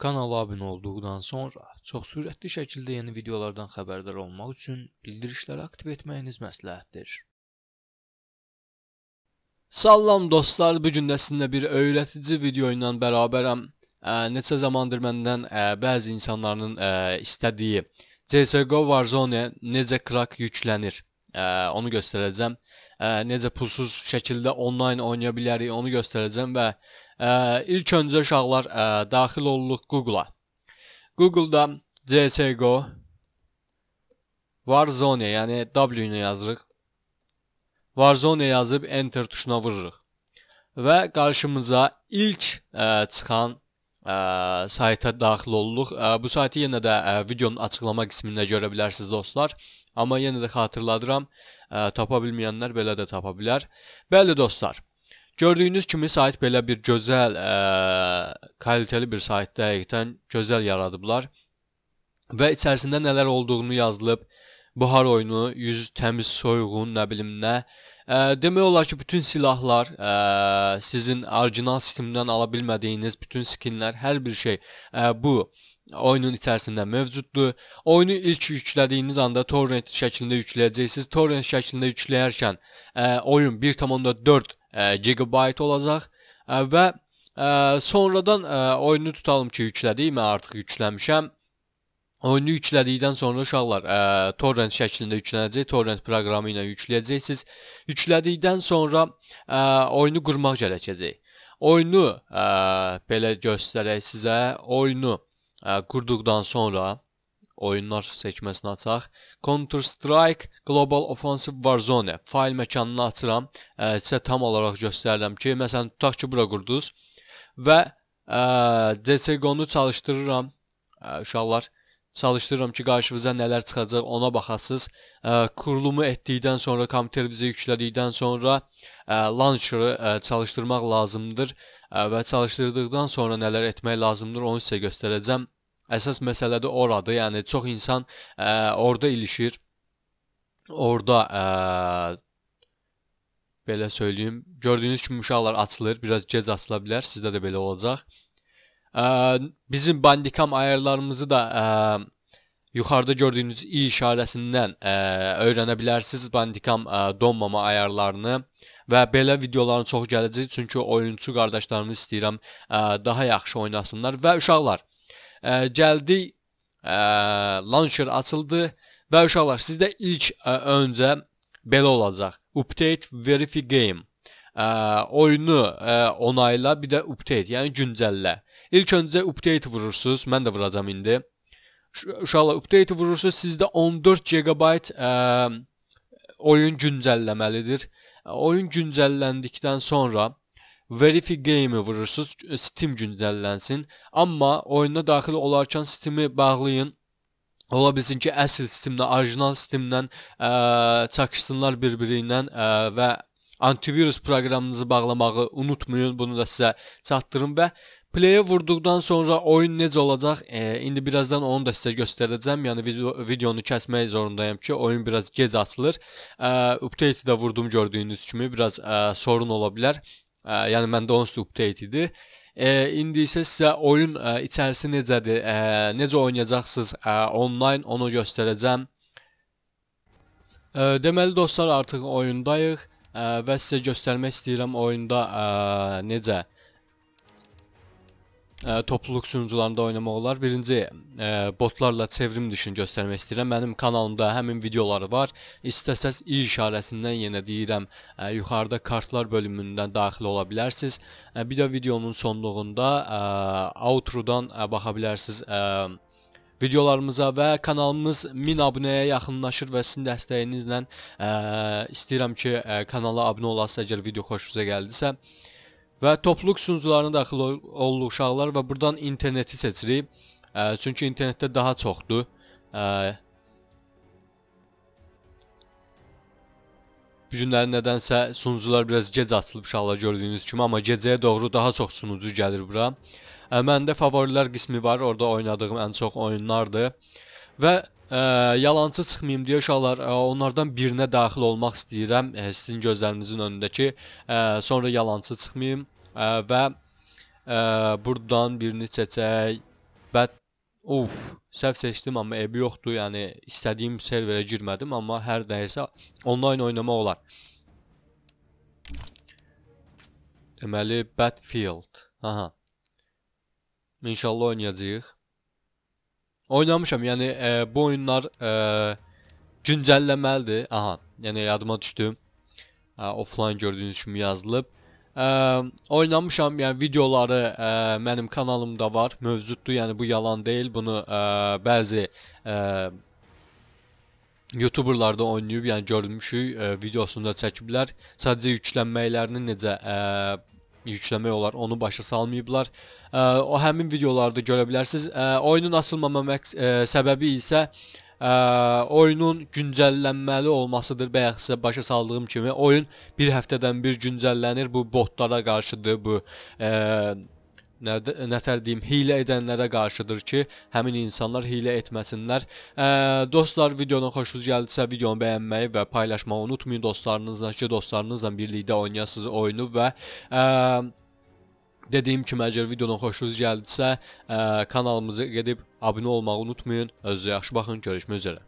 Kanala abunə olduqdan sonra çox sürətli şəkildə yeni videolardan xəbərdar olmaq üçün bildirişləri aktiv etməyiniz məsləhətdir. Salam dostlar, bu gün də sizinlə bir öyrətici video ilə bərabərəm. Ə, neçə zamandır məndən ə, bəzi insanların ə, istədiyi CSGO Warzone necə crack yüklənir, ə, onu göstərəcəm ə, necə pulsuz şəkildə onlayn oynaya bilərik, onu göstərəcəm və ə, e, ilk öncə uşaqlar ə, e, daxil olduq Google-a. Google-da CSGO Warzone, yəni W-ni yazırıq. Warzone yazıb Enter tuşuna vururuq. Və qarşımıza ilk ə, e, çıxan ə, sayta daxil olduq. Ə, bu sayti yenə də ə, videonun açıqlama qismində görə bilərsiniz dostlar. Amma yenə də xatırladıram, ə, e, tapa bilməyənlər belə də tapa bilər. Bəli dostlar, gördüyünüz kimi sayt belə bir gözəl, ə, e, kaliteli bir saytda həqiqətən gözəl yaradıblar. Və içərisində nələr olduğunu yazılıb, buhar oyunu, yüz təmiz soyğun, nə bilim nə. Ə, e, demək olar ki, bütün silahlar, ə, sizin orijinal sistemdən ala bilmədiyiniz bütün skinlər, hər bir şey ə, bu oyunun içərisində mövcuddur. Oyunu ilk yüklədiyiniz anda torrent şəklində yükləyəcəksiniz. Torrent şəklində yükləyərkən ə, e, oyun 1.4 e, GB olacaq ə, e, və ə, sonradan ə, oyunu tutalım ki, yüklədik, mən artıq yükləmişəm. Oyunu yüklədikdən sonra uşaqlar ə, torrent şəklində yüklənəcək, torrent proqramı ilə yükləyəcəksiniz. Yüklədikdən sonra ə, oyunu qurmaq gərəkəcək. Oyunu ə, belə göstərək sizə, oyunu ə, qurduqdan sonra oyunlar seçməsini açaq. Counter Strike Global Offensive Warzone fail məkanını açıram. Ə, sizə tam olaraq göstərirəm ki, məsələn, tutaq ki, bura qurdunuz və DCG-onu çalışdırıram ə, uşaqlar. Çalışdırıram ki, qarşınıza nələr çıxacaq, ona baxasınız. Kurulumu etdikdən sonra, kompüterimizə yüklədikdən sonra launcherı çalışdırmaq lazımdır və çalışdırdıqdan sonra nələr etmək lazımdır, onu sizə göstərəcəm. Əsas məsələ də oradır, yəni çox insan ə, orada ilişir, orada ə, belə söyləyim, gördüyünüz kimi uşaqlar açılır, biraz gec açıla bilər, sizdə də belə olacaq. Ə, bizim bandikam ayarlarımızı da ə, e, yuxarıda gördüyünüz i işarəsindən ə, e, öyrənə bilərsiniz bandikam ə, e, donmama ayarlarını və belə videoların çox gələcək çünki oyunçu qardaşlarımız istəyirəm ə, daha yaxşı oynasınlar və uşaqlar ə, gəldik ə, launcher açıldı və uşaqlar sizdə ilk ə, öncə belə olacaq update verify game ə, oyunu ə, e, onayla, bir də update, yəni güncəllə. İlk öncə update vurursunuz, mən də vuracam indi. Uşaqlar update vurursunuz, sizdə 14 GB ə, oyun güncəlləməlidir. E, oyun güncəlləndikdən sonra Verify Game-i vurursunuz, Steam güncəllənsin. Amma oyuna daxil olarkən Steam-i bağlayın. Ola bilsin ki, əsl Steam-lə, orijinal Steam-lə e, çakışsınlar bir-biri ilə və antivirus proqramınızı bağlamağı unutmayın. Bunu da sizə çatdırın və Play-ə vurduqdan sonra oyun necə olacaq? E, indi birazdan onu da sizə göstərəcəm. Yəni video, videonu kəsmək zorundayım ki, oyun biraz gec açılır. E, update-i də vurdum gördüyünüz kimi. Biraz e, sorun ola bilər. E, yəni məndə onsuz update idi. E, indi isə sizə oyun e, içərisi necədir? E, necə oynayacaqsınız? E, online onu göstərəcəm. E, deməli dostlar, artıq oyundayıq ə, və sizə göstərmək istəyirəm oyunda ə, necə ə, topluluq sunucularında oynamaq olar. Birinci ə, botlarla çevrim dişini göstərmək istəyirəm. Mənim kanalımda həmin videoları var. İstəsəz i işarəsindən yenə deyirəm, ə, yuxarıda kartlar bölümündən daxil ola bilərsiniz. Ə, bir də videonun sonluğunda ə, outro-dan ə, baxa bilərsiniz. Ə, videolarımıza və kanalımız 1000 abunəyə yaxınlaşır və sizin dəstəyinizlə ə, e, istəyirəm ki, ə, e, kanala abunə olasınız əgər video xoşunuza gəldisə. Və topluq sunucularına daxil olduq uşaqlar və buradan interneti seçirik. Ə, e, çünki internetdə daha çoxdur. Ə, Bu günləri nədənsə sunucular biraz gec atılıb uşaqlar gördüyünüz kimi, amma gecəyə doğru daha çox sunucu gəlir bura. Ə, məndə favorilər qismi var, orada oynadığım ən çox oyunlardır. Və ə, yalançı çıxmayım deyə uşaqlar, ə, onlardan birinə daxil olmaq istəyirəm ə, sizin gözlərinizin önündəki, ə, sonra yalançı çıxmayım ə, və ə, buradan birini seçək. Bət Uf, səhv seçdim amma ebi yoxdur. Yəni istədiyim serverə girmədim, amma hər nəyəsə onlayn oynamaq olar. Deməli Battlefield. Aha. İnşallah oynayacağıq. Oynamışam. Yəni e, bu oyunlar e, güncəllənməlidir. Aha. Yəni yadıma düşdü. E, offline gördüyünüz kimi yazılıb ə, oynamışam, yəni videoları ə, mənim kanalımda var, mövcuddur, yəni bu yalan deyil. Bunu ə, bəzi ə, YouTuberlarda oynayıb, yəni görmüşük, ə, videosunda çəkiblər. Sadəcə yüklənməklərini necə ə, yükləmək olar, onu başa salmayıblar. Ə, o həmin videolarda görə bilərsiniz. Ə, oyunun açılmama məqs ə, səbəbi isə ə, ə, oyunun güncəllənməli olmasıdır. Bayaq sizə başa saldığım kimi oyun bir həftədən bir güncəllənir. Bu botlara qarşıdır, bu e, ə, nə, nətər deyim, hilə edənlərə qarşıdır ki, həmin insanlar hilə etməsinlər. Ə, e, dostlar, videona xoşunuz gəldisə, videonu bəyənməyi və paylaşmağı unutmayın dostlarınızla ki, dostlarınızla birlikdə oynayasınız oyunu və ə, e, Dediyim kimi əgər videodan xoşunuz gəldisə, e, kanalımıza gedib abunə olmağı unutmayın. Özünüzə yaxşı baxın, görüşmək üzrə.